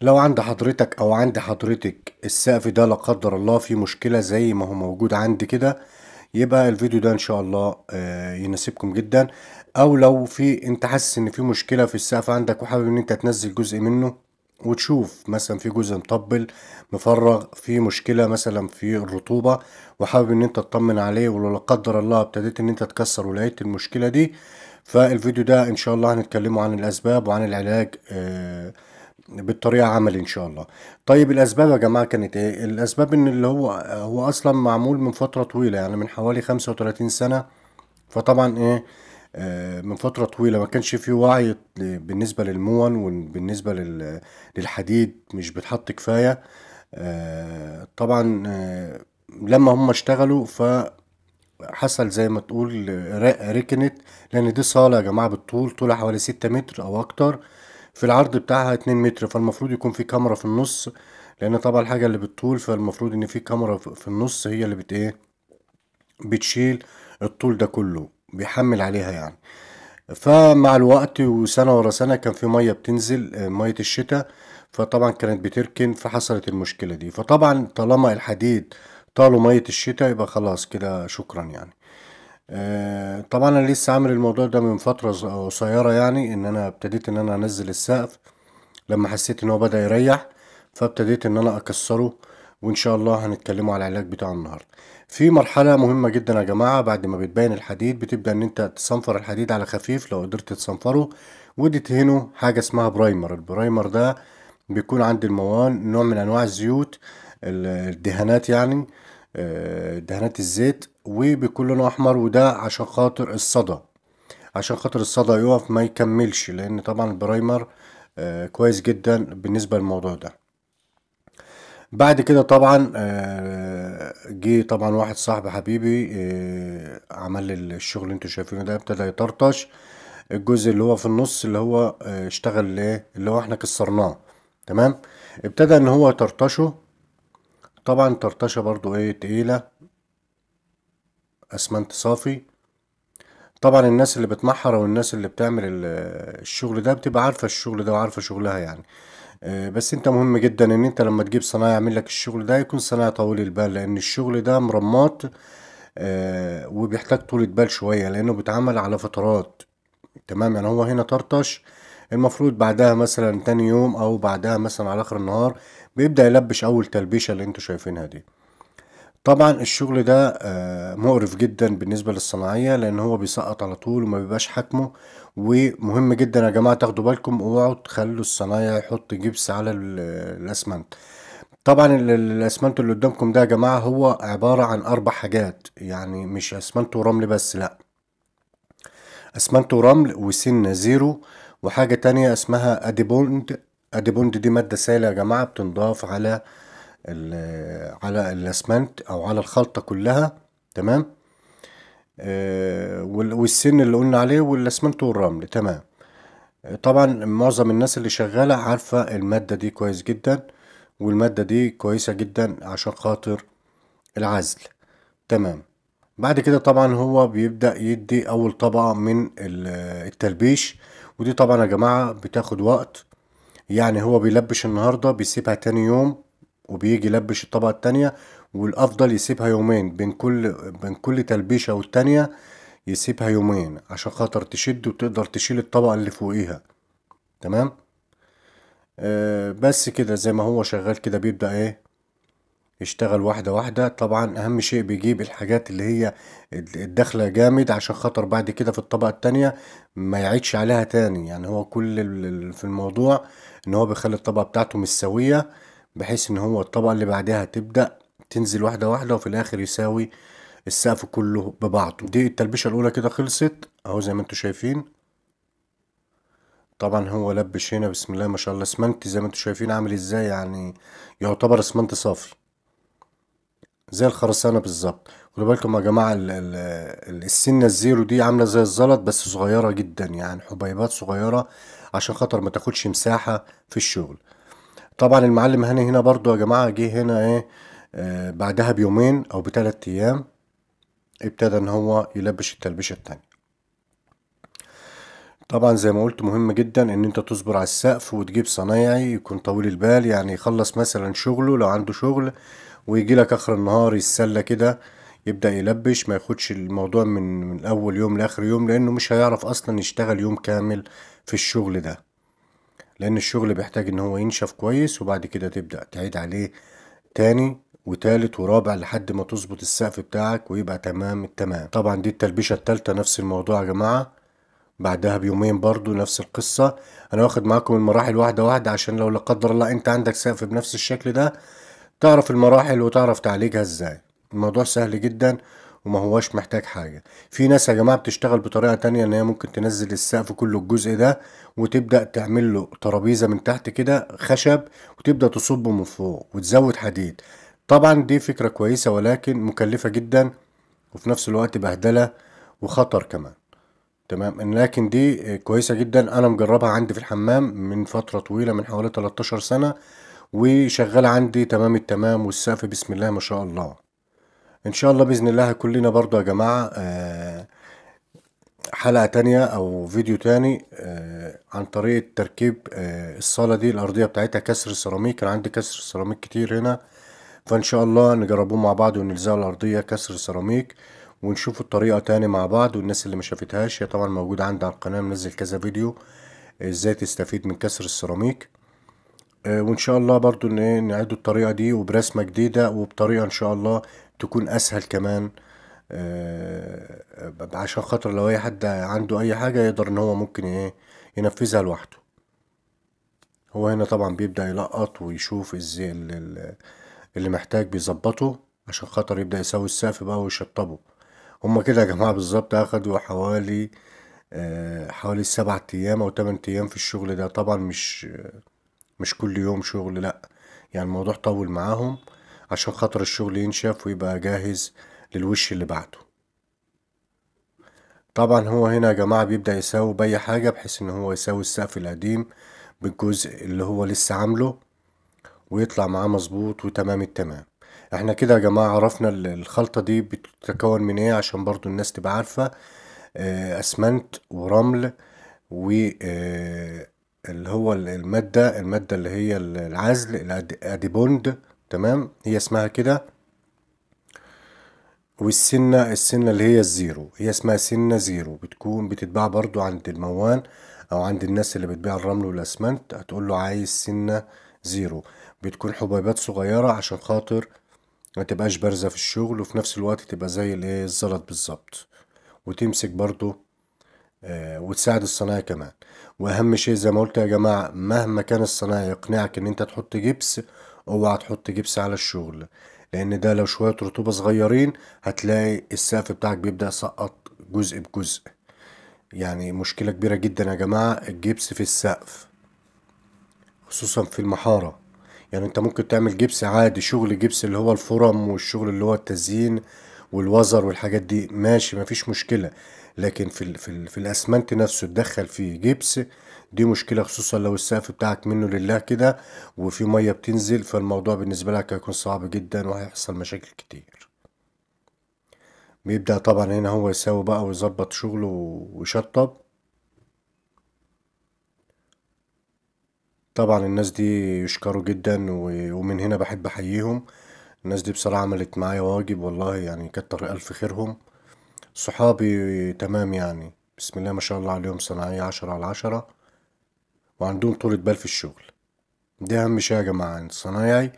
لو عند حضرتك او عند حضرتك السقف ده لا قدر الله فيه مشكلة زي ما هو موجود عندي كده يبقى الفيديو ده ان شاء الله آه، يناسبكم جدا او لو في انت حاسس ان في مشكلة في السقف عندك وحابب ان انت تنزل جزء منه وتشوف مثلا في جزء مطبل مفرغ في مشكلة مثلا في الرطوبة وحابب ان انت تطمن عليه ولو لا قدر الله ابتديت ان انت تكسر ولقيت المشكلة دي فالفيديو ده ان شاء الله هنتكلمه عن الاسباب وعن العلاج آه بالطريقه عملي ان شاء الله طيب الاسباب يا جماعه كانت ايه الاسباب ان اللي هو هو اصلا معمول من فتره طويله يعني من حوالي 35 سنه فطبعا ايه آه، من فترة طويلة ما كانش في وعي بالنسبة للمون وبالنسبة للحديد مش بتحط كفاية آه، طبعا آه، لما هم اشتغلوا فحصل حصل زي ما تقول ركنت لان دي صالة يا جماعة بالطول طولها حوالي ستة متر او اكتر في العرض بتاعها 2 متر فالمفروض يكون في كاميرا في النص لان طبعا الحاجة اللي بالطول فالمفروض ان في كاميرا في النص هي اللي بت ايه بتشيل الطول ده كله بيحمل عليها يعني فمع الوقت وسنة ورا سنة كان في مية بتنزل آه، مية الشتاء فطبعا كانت بتركن فحصلت المشكلة دي فطبعا طالما الحديد طالوا مية الشتاء يبقى خلاص كده شكرا يعني آه، طبعا انا لسه عامل الموضوع ده من فترة قصيرة يعني ان انا ابتديت ان انا انزل السقف لما حسيت ان هو بدأ يريح فابتديت ان انا اكسره وان شاء الله هنتكلموا على العلاج بتاعه النهاردة في مرحلة مهمة جدا يا جماعة بعد ما بتبين الحديد بتبدأ ان انت تصنفر الحديد على خفيف لو قدرت تصنفره وتدهنه حاجة اسمها برايمر البرايمر ده بيكون عند الموان نوع من انواع الزيوت الدهانات يعني آه، دهانات الزيت وبيكون لونه احمر وده عشان خاطر الصدى عشان خاطر الصدى يقف ما يكملش لان طبعا البرايمر آه، كويس جدا بالنسبة للموضوع ده بعد كده طبعا آه، جه طبعا واحد صاحبي حبيبي عمل الشغل اللي انتوا شايفينه ده ابتدى يطرطش الجزء اللي هو في النص اللي هو اشتغل ايه اللي هو احنا كسرناه تمام ابتدى ان هو يطرطشه طبعا طرطشة برضو ايه تقيلة اسمنت صافي طبعا الناس اللي بتمحر او الناس اللي بتعمل الشغل ده بتبقى عارفة الشغل ده وعارفة شغلها يعني آه، بس انت مهم جدا ان انت لما تجيب صنايع يعمل لك الشغل ده يكون صنايع طويل البال لان الشغل ده مرمات آه، وبيحتاج طولة بال شوية لانه بيتعمل على فترات تمام يعني هو هنا طرطش المفروض بعدها مثلا تاني يوم او بعدها مثلا على اخر النهار بيبدأ يلبش أول تلبيشة اللي انتوا شايفينها دي طبعا الشغل ده آه، مقرف جدا بالنسبة للصناعية لأن هو بيسقط على طول وما بيبقاش حكمه ومهم جدا يا جماعة تاخدوا بالكم اوعوا تخلوا الصنايع يحط جبس على الأسمنت طبعا الأسمنت اللي قدامكم ده يا جماعة هو عبارة عن أربع حاجات يعني مش أسمنت ورمل بس لأ أسمنت ورمل وسنه زيرو وحاجة تانية اسمها أديبوند ادي بوند دي ماده سائله يا جماعه بتنضاف على على الاسمنت او على الخلطه كلها تمام آه والسن اللي قلنا عليه والاسمنت والرمل تمام آه، طبعا معظم الناس اللي شغاله عارفه الماده دي كويس جدا والماده دي كويسه جدا عشان خاطر العزل تمام بعد كده طبعا هو بيبدا يدي اول طبقه من التلبيش ودي طبعا يا جماعه بتاخد وقت يعني هو بيلبش النهاردة بيسيبها تاني يوم وبيجي يلبش الطبقة التانية والأفضل يسيبها يومين بين كل بين كل تلبيشة والتانية يسيبها يومين عشان خاطر تشد وتقدر تشيل الطبقة اللي فوقيها تمام آه بس كده زي ما هو شغال كده بيبدأ ايه يشتغل واحدة واحدة طبعا أهم شيء بيجيب الحاجات اللي هي الدخلة جامد عشان خاطر بعد كده في الطبقة التانية ما يعيدش عليها تاني يعني هو كل في الموضوع إن هو بيخلي الطبقة بتاعته مستوية بحيث إن هو الطبقة اللي بعدها تبدأ تنزل واحدة واحدة وفي الآخر يساوي السقف كله ببعضه دي التلبيشة الأولى كده خلصت أهو زي ما انتوا شايفين طبعا هو لبش هنا بسم الله ما شاء الله اسمنت زي ما انتوا شايفين عامل ازاي يعني يعتبر اسمنت صافي زي الخرسانه بالظبط خدوا بالكم يا جماعه ال ال الـ السنه الزيرو دي عامله زي الزلط بس صغيره جدا يعني حبيبات صغيره عشان خاطر ما تاخدش مساحه في الشغل طبعا المعلم هاني هنا برضو يا جماعه جه هنا ايه آه بعدها بيومين او بثلاث ايام ابتدى ان هو يلبش التلبيشه التانية طبعا زي ما قلت مهم جدا ان انت تصبر على السقف وتجيب صنايعي يكون طويل البال يعني يخلص مثلا شغله لو عنده شغل ويجي لك اخر النهار يتسلى كده يبدا يلبش ما ياخدش الموضوع من من اول يوم لاخر يوم لانه مش هيعرف اصلا يشتغل يوم كامل في الشغل ده لان الشغل بيحتاج ان هو ينشف كويس وبعد كده تبدا تعيد عليه تاني وتالت ورابع لحد ما تظبط السقف بتاعك ويبقى تمام التمام طبعا دي التلبيشه التالته نفس الموضوع يا جماعه بعدها بيومين برضو نفس القصة انا واخد معاكم المراحل واحدة واحدة عشان لو لا قدر الله انت عندك سقف بنفس الشكل ده تعرف المراحل وتعرف تعالجها ازاي الموضوع سهل جدا وما هوش محتاج حاجة في ناس يا جماعة بتشتغل بطريقة تانية ان هي ممكن تنزل السقف كله الجزء ده وتبدأ تعمل له ترابيزة من تحت كده خشب وتبدأ تصبه من فوق وتزود حديد طبعا دي فكرة كويسة ولكن مكلفة جدا وفي نفس الوقت بهدلة وخطر كمان تمام لكن دي كويسة جدا انا مجربها عندي في الحمام من فترة طويلة من حوالي 13 سنة وشغال عندي تمام التمام والسقف بسم الله ما شاء الله ان شاء الله باذن الله كلنا لنا برضو يا جماعه آه، حلقه تانية او فيديو تاني آه، عن طريقه تركيب آه، الصاله دي الارضيه بتاعتها كسر سيراميك انا عندي كسر سيراميك كتير هنا فان شاء الله نجربوه مع بعض ونلزقه الارضيه كسر سيراميك ونشوف الطريقه تاني مع بعض والناس اللي ما شافتهاش هي طبعا موجوده عندي على القناه منزل كذا فيديو ازاي تستفيد من كسر السيراميك آه، وان شاء الله برضو ان نعيدوا الطريقه دي وبرسمه جديده وبطريقه ان شاء الله تكون اسهل كمان آه، عشان خاطر لو اي حد عنده اي حاجه يقدر ان هو ممكن ايه ينفذها لوحده هو هنا طبعا بيبدا يلقط ويشوف ازاي اللي محتاج بيظبطه عشان خاطر يبدا يسوي السقف بقى ويشطبه هما كده يا جماعه بالظبط اخدوا حوالي آه، حوالي سبعة ايام او تمن ايام في الشغل ده طبعا مش مش كل يوم شغل لأ يعني الموضوع طول معاهم عشان خاطر الشغل ينشف ويبقى جاهز للوش اللي بعده طبعا هو هنا يا جماعة بيبدأ يساوي بأي حاجة بحيث ان هو يساوي السقف القديم بالجزء اللي هو لسه عامله ويطلع معاه مظبوط وتمام التمام احنا كده يا جماعة عرفنا الخلطة دي بتتكون من ايه عشان برضو الناس تبقى عارفة آه، اسمنت ورمل و آه، اللي هو المادة المادة اللي هي العزل الأديبوند تمام هي اسمها كده والسنة السنة اللي هي الزيرو هي اسمها سنة زيرو بتكون بتتباع برضو عند الموان أو عند الناس اللي بتبيع الرمل والأسمنت هتقول له عايز سنة زيرو بتكون حبيبات صغيرة عشان خاطر ما تبقاش بارزة في الشغل وفي نفس الوقت تبقى زي الايه الزلط بالظبط وتمسك برضو آه، وتساعد الصنايعي كمان واهم شيء زي ما قلت يا جماعه مهما كان الصنايعي يقنعك ان انت تحط جبس اوعى تحط جبس على الشغل لان ده لو شويه رطوبه صغيرين هتلاقي السقف بتاعك بيبدا يسقط جزء بجزء يعني مشكله كبيره جدا يا جماعه الجبس في السقف خصوصا في المحاره يعني انت ممكن تعمل جبس عادي شغل جبس اللي هو الفرم والشغل اللي هو التزيين والوزر والحاجات دي ماشي مفيش مشكله لكن في في, في الاسمنت نفسه تدخل فيه جبس دي مشكله خصوصا لو السقف بتاعك منه لله كده وفي ميه بتنزل فالموضوع بالنسبه لك هيكون صعب جدا وهيحصل مشاكل كتير بيبدا طبعا هنا هو يساوي بقى ويظبط شغله ويشطب طبعا الناس دي يشكروا جدا ومن هنا بحب احييهم الناس دي بصراحه عملت معايا واجب والله يعني كتر الف خيرهم صحابي تمام يعني بسم الله ما شاء الله عليهم صناعية عشرة على عشرة وعندهم طولة بال في الشغل دي أهم شيء يا جماعة يعني الصنايعي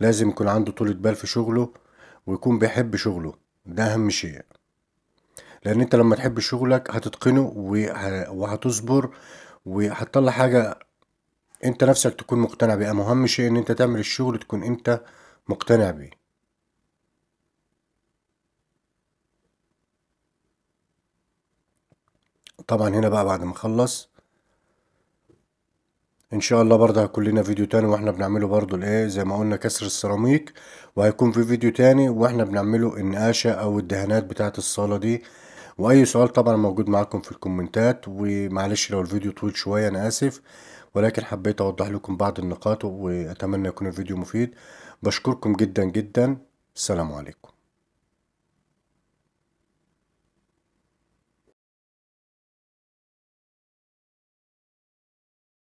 لازم يكون عنده طولة بال في شغله ويكون بيحب شغله ده أهم شيء لأن أنت لما تحب شغلك هتتقنه وهتصبر وهتطلع حاجة أنت نفسك تكون مقتنع بيها مهم شيء أن أنت تعمل الشغل تكون أنت مقتنع بيه طبعا هنا بقى بعد ما اخلص ان شاء الله برضه هيكون لنا فيديو تاني واحنا بنعمله برضه الايه زي ما قلنا كسر السيراميك وهيكون في فيديو تاني واحنا بنعمله النقاشه او الدهانات بتاعه الصاله دي واي سؤال طبعا موجود معاكم في الكومنتات ومعلش لو الفيديو طويل شويه انا اسف ولكن حبيت اوضح لكم بعض النقاط واتمنى يكون الفيديو مفيد بشكركم جدا جدا السلام عليكم